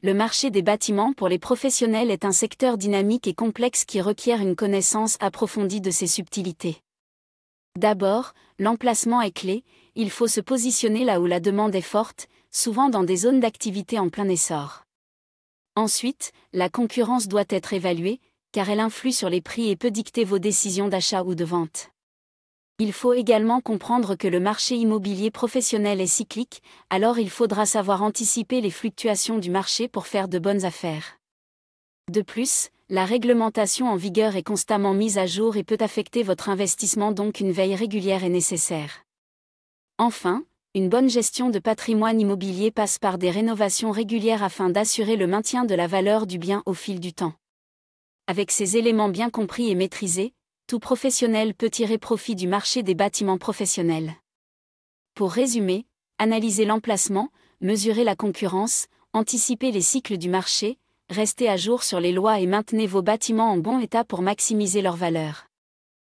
Le marché des bâtiments pour les professionnels est un secteur dynamique et complexe qui requiert une connaissance approfondie de ses subtilités. D'abord, l'emplacement est clé, il faut se positionner là où la demande est forte, souvent dans des zones d'activité en plein essor. Ensuite, la concurrence doit être évaluée, car elle influe sur les prix et peut dicter vos décisions d'achat ou de vente. Il faut également comprendre que le marché immobilier professionnel est cyclique, alors il faudra savoir anticiper les fluctuations du marché pour faire de bonnes affaires. De plus, la réglementation en vigueur est constamment mise à jour et peut affecter votre investissement donc une veille régulière est nécessaire. Enfin, une bonne gestion de patrimoine immobilier passe par des rénovations régulières afin d'assurer le maintien de la valeur du bien au fil du temps. Avec ces éléments bien compris et maîtrisés, tout professionnel peut tirer profit du marché des bâtiments professionnels. Pour résumer, analysez l'emplacement, mesurez la concurrence, anticipez les cycles du marché, restez à jour sur les lois et maintenez vos bâtiments en bon état pour maximiser leur valeur.